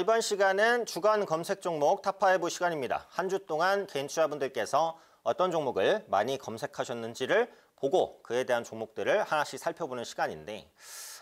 이번 시간은 주간 검색 종목 탑5 시간입니다. 한 주 동안 개인 투자분들께서 어떤 종목을 많이 검색하셨는지를 보고 그에 대한 종목들을 하나씩 살펴보는 시간인데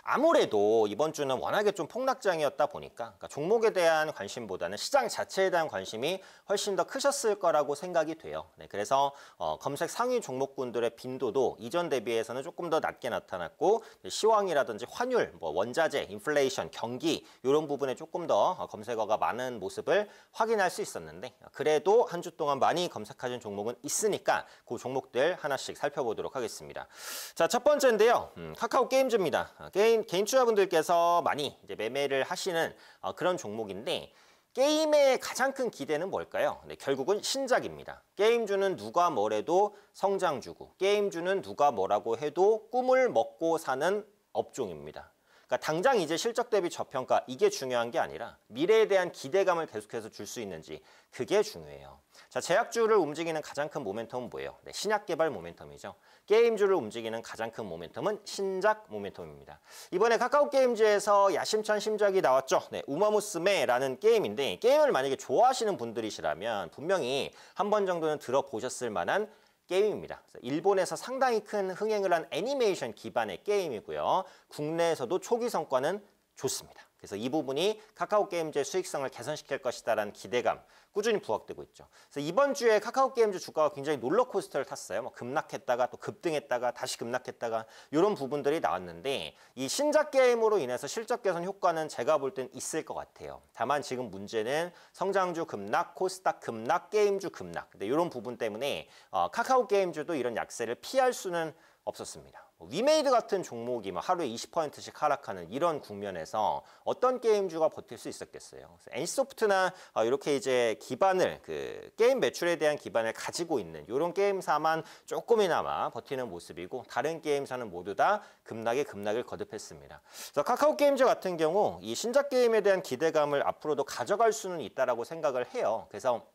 아무래도 이번 주는 워낙에 좀 폭락장이었다 보니까 그러니까 종목에 대한 관심보다는 시장 자체에 대한 관심이 훨씬 더 크셨을 거라고 생각이 돼요. 네, 그래서 어, 검색 상위 종목군들의 빈도도 이전 대비해서는 조금 더 낮게 나타났고 시황이라든지 환율, 뭐 원자재, 인플레이션, 경기 이런 부분에 조금 더 어, 검색어가 많은 모습을 확인할 수 있었는데 그래도 한 주 동안 많이 검색하신 종목은 있으니까 그 종목들 하나씩 살펴보도록 하겠습니다. 자, 첫 번째인데요. 음, 카카오 게임즈입니다. 게임 개인 개인 투자분들께서 많이 이제 매매를 하시는 어, 그런 종목인데 게임의 가장 큰 기대는 뭘까요? 네, 결국은 신작입니다. 게임주는 누가 뭐래도 성장주고 게임주는 누가 뭐라고 해도 꿈을 먹고 사는 업종입니다. 그러니까 당장 이제 실적 대비 저평가 이게 중요한 게 아니라 미래에 대한 기대감을 계속해서 줄 수 있는지 그게 중요해요. 자, 제약주를 움직이는 가장 큰 모멘텀은 뭐예요? 네, 신약 개발 모멘텀이죠. 게임주를 움직이는 가장 큰 모멘텀은 신작 모멘텀입니다. 이번에 카카오 게임즈에서 야심찬 심작이 나왔죠. 네, 우마무스메라는 게임인데 게임을 만약에 좋아하시는 분들이시라면 분명히 한 번 정도는 들어보셨을 만한 게임입니다. 일본에서 상당히 큰 흥행을 한 애니메이션 기반의 게임이고요. 국내에서도 초기 성과는 좋습니다. 그래서 이 부분이 카카오 게임즈의 수익성을 개선시킬 것이다라는 기대감 꾸준히 부각되고 있죠. 그래서 이번 주에 카카오 게임즈 주가가 굉장히 롤러코스터를 탔어요. 뭐 급락했다가 또 급등했다가 다시 급락했다가 이런 부분들이 나왔는데 이 신작 게임으로 인해서 실적 개선 효과는 제가 볼 땐 있을 것 같아요. 다만 지금 문제는 성장주 급락, 코스닥 급락, 게임주 급락. 근데 이런 부분 때문에 어, 카카오 게임주도 이런 약세를 피할 수는 없었습니다. 뭐 위메이드 같은 종목이 막 하루에 20%씩 하락하는 이런 국면에서 어떤 게임주가 버틸 수 있었겠어요. 엔씨소프트나 어, 이렇게 이제 기반을 그 게임 매출에 대한 기반을 가지고 있는 이런 게임사만 조금이나마 버티는 모습이고 다른 게임사는 모두 다 급락에 급락을 거듭했습니다. 그래서 카카오 게임즈 같은 경우 이 신작 게임에 대한 기대감을 앞으로도 가져갈 수는 있다라고 생각을 해요. 그래서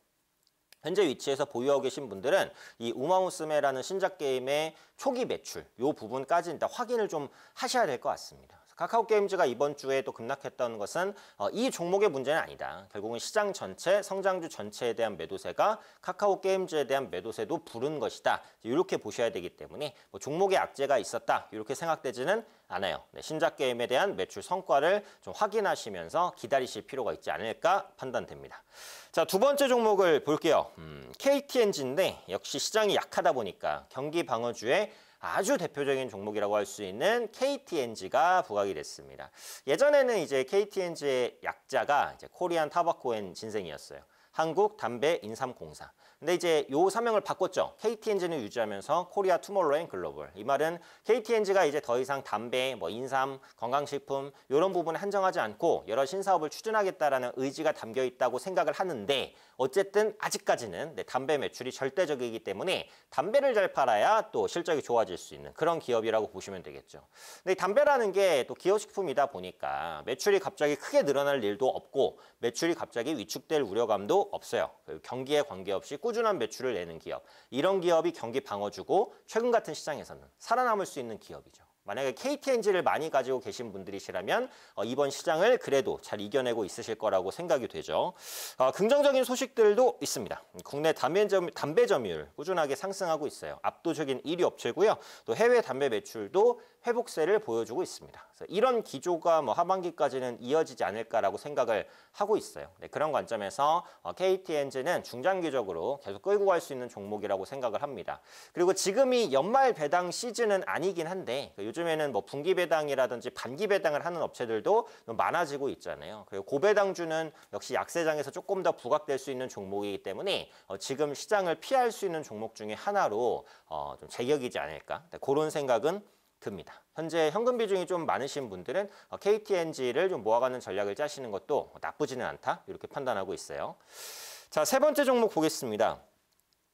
현재 위치에서 보유하고 계신 분들은 이 우마우스메라는 신작 게임의 초기 매출 요 부분까지 일단 확인을 좀 하셔야 될 것 같습니다. 카카오 게임즈가 이번 주에 또 급락했던 것은 어, 이 종목의 문제는 아니다. 결국은 시장 전체, 성장주 전체에 대한 매도세가 카카오 게임즈에 대한 매도세도 부른 것이다. 이렇게 보셔야 되기 때문에 뭐 종목의 악재가 있었다. 이렇게 생각되지는 않아요. 네, 신작 게임에 대한 매출 성과를 좀 확인하시면서 기다리실 필요가 있지 않을까 판단됩니다. 자, 두 번째 종목을 볼게요. 음, KTNG인데 역시 시장이 약하다 보니까 경기 방어주에 아주 대표적인 종목이라고 할 수 있는 KTNG가 부각이 됐습니다. 예전에는 이제 KTNG의 약자가 이제 코리안 타바코엔 진생이었어요. 한국담배인삼공사. 근데 이제 요 사명을 바꿨죠. KTNG는 유지하면서 코리아 투몰로앤 글로벌. 이 말은 KTNG가 이제 더 이상 담배, 뭐 인삼, 건강식품 이런 부분을 한정하지 않고 여러 신사업을 추진하겠다라는 의지가 담겨 있다고 생각을 하는데 어쨌든 아직까지는 네, 담배 매출이 절대적이기 때문에 담배를 잘 팔아야 또 실적이 좋아질 수 있는 그런 기업이라고 보시면 되겠죠. 근데 담배라는 게 또 기호식품이다 보니까 매출이 갑자기 크게 늘어날 일도 없고 매출이 갑자기 위축될 우려감도 없어요. 그 경기에 관계없이 꾸준한 매출을 내는 기업. 이런 기업이 경기 방어주고 최근 같은 시장에서는 살아남을 수 있는 기업이죠. 만약에 KTNG를 많이 가지고 계신 분들이시라면 어, 이번 시장을 그래도 잘 이겨내고 있으실 거라고 생각이 되죠. 어, 긍정적인 소식들도 있습니다. 국내 담배점, 담배 점유율 꾸준하게 상승하고 있어요. 압도적인 1위 업체고요. 또 해외 담배 매출도 회복세를 보여주고 있습니다. 그래서 이런 기조가 뭐 하반기까지는 이어지지 않을까라고 생각을 하고 있어요. 네, 그런 관점에서 어, KTNG는 중장기적으로 계속 끌고 갈 수 있는 종목이라고 생각을 합니다. 그리고 지금이 연말 배당 시즌은 아니긴 한데 그 요즘 요즘에는 뭐 분기 배당이라든지 반기 배당을 하는 업체들도 많아지고 있잖아요. 그리고 고배당주는 역시 약세장에서 조금 더 부각될 수 있는 종목이기 때문에 어, 지금 시장을 피할 수 있는 종목 중에 하나로 어, 좀 제격이지 않을까 그런 네, 생각은 듭니다. 현재 현금 비중이 좀 많으신 분들은 KTNG를 어, 좀 모아가는 전략을 짜시는 것도 나쁘지는 않다 이렇게 판단하고 있어요. 자 세 번째 종목 보겠습니다.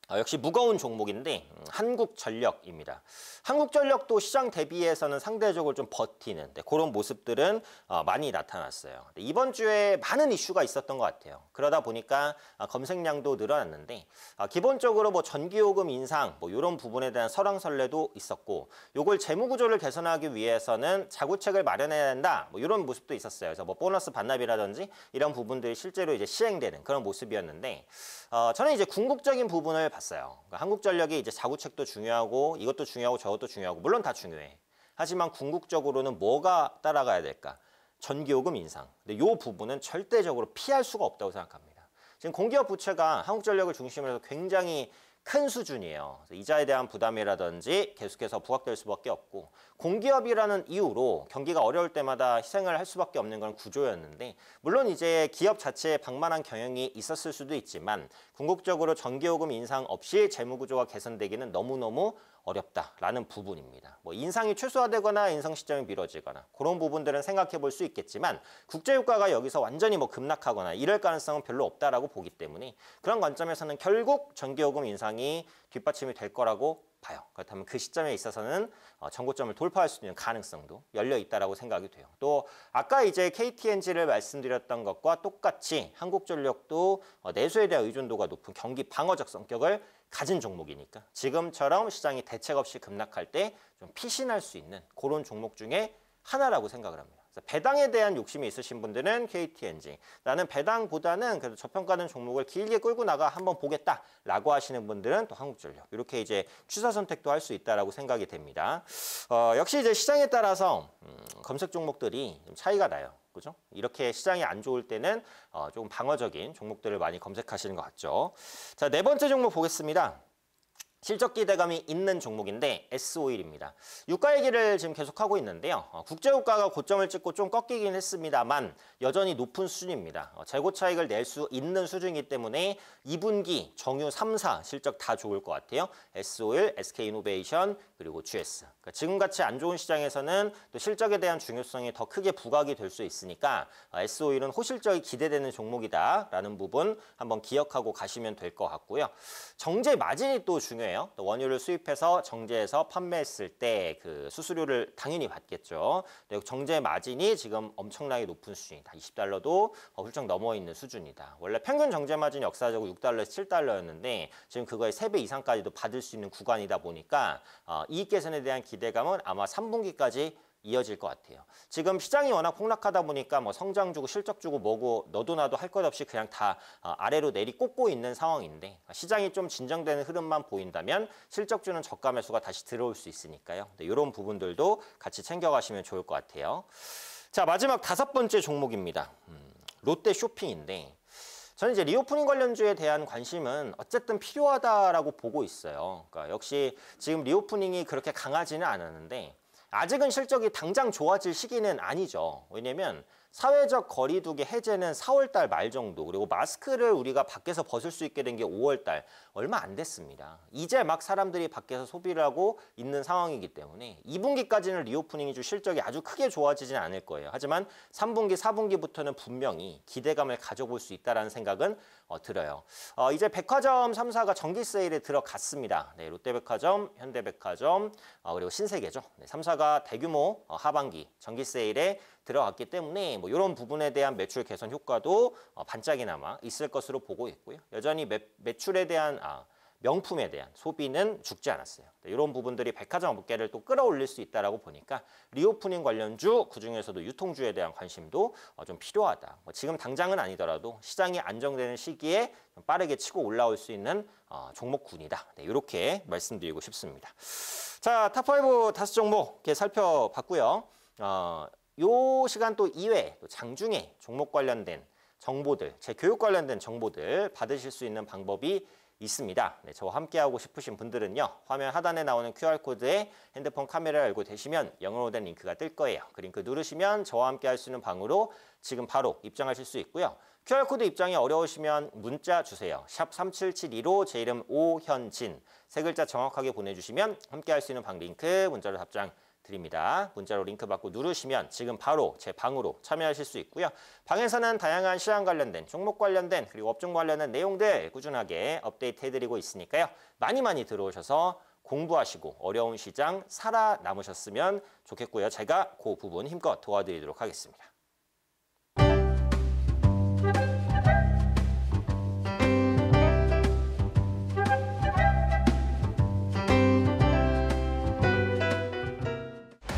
아, 역시 무거운 종목인데 음, 한국전력입니다. 한국전력도 시장 대비해서는 상대적으로 좀 버티는 데 네, 그런 모습들은 어, 많이 나타났어요. 이번 주에 많은 이슈가 있었던 것 같아요. 그러다 보니까 아, 검색량도 늘어났는데 아, 기본적으로 뭐 전기요금 인상 뭐 이런 부분에 대한 설왕설래도 있었고 이걸 재무구조를 개선하기 위해서는 자구책을 마련해야 된다 뭐 이런 모습도 있었어요. 그래서 뭐 보너스 반납이라든지 이런 부분들이 실제로 이제 시행되는 그런 모습이었는데 어, 저는 이제 궁극적인 부분을 봤어요. 그러니까 한국전력이 이제 자구책도 중요하고 이것도 중요하고 저것도 중요하고 물론 다 중요해. 하지만 궁극적으로는 뭐가 따라가야 될까? 전기요금 인상. 근데 이 부분은 절대적으로 피할 수가 없다고 생각합니다. 지금 공기업 부채가 한국전력을 중심으로 해서 굉장히 큰 수준이에요. 이자에 대한 부담이라든지 계속해서 부각될 수밖에 없고 공기업이라는 이유로 경기가 어려울 때마다 희생을 할 수밖에 없는 건 구조였는데 물론 이제 기업 자체에 방만한 경영이 있었을 수도 있지만 궁극적으로 전기요금 인상 없이 재무구조가 개선되기는 너무너무 어렵다라는 부분입니다. 뭐 인상이 최소화되거나 인상 시점이 미뤄지거나 그런 부분들은 생각해 볼 수 있겠지만 국제유가가 여기서 완전히 뭐 급락하거나 이럴 가능성은 별로 없다라고 보기 때문에 그런 관점에서는 결국 전기요금 인상이 방향이 뒷받침이 될 거라고 봐요. 그렇다면 그 시점에 있어서는 어, 전고점을 돌파할 수 있는 가능성도 열려 있다라고 생각이 돼요. 또 아까 이제 KTNG를 말씀드렸던 것과 똑같이 한국전력도 어, 내수에 대한 의존도가 높은 경기 방어적 성격을 가진 종목이니까 지금처럼 시장이 대책 없이 급락할 때 좀 피신할 수 있는 그런 종목 중에 하나라고 생각을 합니다. 배당에 대한 욕심이 있으신 분들은 KT 엔진 나는 배당보다는 그래도 저평가는 종목을 길게 끌고 나가 한번 보겠다라고 하시는 분들은 또 한국전력 이렇게 이제 취사 선택도 할 수 있다라고 생각이 됩니다. 어, 역시 이제 시장에 따라서 음, 검색 종목들이 좀 차이가 나요. 그죠? 이렇게 시장이 안 좋을 때는 어, 조금 방어적인 종목들을 많이 검색하시는 것 같죠. 자, 네 번째 종목 보겠습니다. 실적 기대감이 있는 종목인데 S5일입니다. 유가 얘기를 지금 계속하고 있는데요. 어, 국제 유가가 고점을 찍고 좀 꺾이긴 했습니다만 여전히 높은 수준입니다. 어, 재고 차익을 낼 수 있는 수준이기 때문에 2분기 정유 3사 실적 다 좋을 것 같아요. S5일, SK이노베이션 그리고 GS. 그러니까 지금같이 안 좋은 시장에서는 또 실적에 대한 중요성이 더 크게 부각이 될 수 있으니까 어, S5일은 호실적이 기대되는 종목이다라는 부분 한번 기억하고 가시면 될 것 같고요. 정제 마진이 또 중요해요. 거잖아요. 또 원유를 수입해서 정제해서 판매했을 때 그 수수료를 당연히 받겠죠. 그 정제 마진이 지금 엄청나게 높은 수준이다. 20달러도 어, 훌쩍 넘어 있는 수준이다. 원래 평균 정제 마진 역사적으로 6달러에서 7달러였는데 지금 그거의 3배 이상까지도 받을 수 있는 구간이다 보니까 어, 이익 개선에 대한 기대감은 아마 3분기까지 이어질 것 같아요. 지금 시장이 워낙 폭락하다 보니까 뭐 성장 주고 실적 주고 뭐고 너도 나도 할 것 없이 그냥 다 어, 아래로 내리 꽂고 있는 상황인데 시장이 좀 진정되는 흐름만 보인다면 실적 주는 저가 매수가 다시 들어올 수 있으니까요. 네, 이런 부분들도 같이 챙겨가시면 좋을 것 같아요. 자 마지막 다섯 번째 종목입니다. 음, 롯데 쇼핑인데 저는 이제 리오프닝 관련주에 대한 관심은 어쨌든 필요하다라고 보고 있어요. 그러니까 역시 지금 리오프닝이 그렇게 강하지는 않았는데 아직은 실적이 당장 좋아질 시기는 아니죠. 왜냐면 사회적 거리두기 해제는 4월 달말 정도 그리고 마스크를 우리가 밖에서 벗을 수 있게 된 게 5월 달 얼마 안 됐습니다. 이제 막 사람들이 밖에서 소비를 하고 있는 상황이기 때문에 2분기까지는 리오프닝이 좀 실적이 아주 크게 좋아지진 않을 거예요. 하지만 3분기, 4분기부터는 분명히 기대감을 가져볼 수있다는 생각은 어, 들어요. 어, 이제 백화점 3사가 정기 세일에 들어갔습니다. 네, 롯데백화점, 현대백화점 어, 그리고 신세계죠. 네, 3사가 대규모 어, 하반기 정기 세일에 들어갔기 때문에 뭐 이런 부분에 대한 매출 개선 효과도 어, 반짝이나마 있을 것으로 보고 있고요. 여전히 매, 매출에 대한 아, 명품에 대한 소비는 죽지 않았어요. 이런 네, 부분들이 백화점 업계를 또 끌어올릴 수 있다라고 보니까 리오프닝 관련주 그중에서도 유통주에 대한 관심도 어, 좀 필요하다. 뭐 지금 당장은 아니더라도 시장이 안정되는 시기에 좀 빠르게 치고 올라올 수 있는 어, 종목군이다. 네, 이렇게 말씀드리고 싶습니다. 자, 탑 5 다섯 종목 이렇게 살펴봤고요. 어, 요 시간 또 2회 또 장중에 종목 관련된 정보들, 제 교육 관련된 정보들 받으실 수 있는 방법이 있습니다. 네, 저와 함께하고 싶으신 분들은요. 화면 하단에 나오는 QR코드에 핸드폰 카메라를 열고 되시면 영어로 된 링크가 뜰 거예요. 그 링크 누르시면 저와 함께할 수 있는 방으로 지금 바로 입장하실 수 있고요. QR코드 입장이 어려우시면 문자 주세요. 샵 3772로 제 이름 오현진 세 글자 정확하게 보내주시면 함께할 수 있는 방 링크 문자로 답장 드립니다. 문자로 링크 받고 누르시면 지금 바로 제 방으로 참여하실 수 있고요. 방에서는 다양한 시황 관련된, 종목 관련된, 그리고 업종 관련된 내용들 꾸준하게 업데이트 해드리고 있으니까요. 많이 많이 들어오셔서 공부하시고 어려운 시장 살아남으셨으면 좋겠고요. 제가 그 부분 힘껏 도와드리도록 하겠습니다.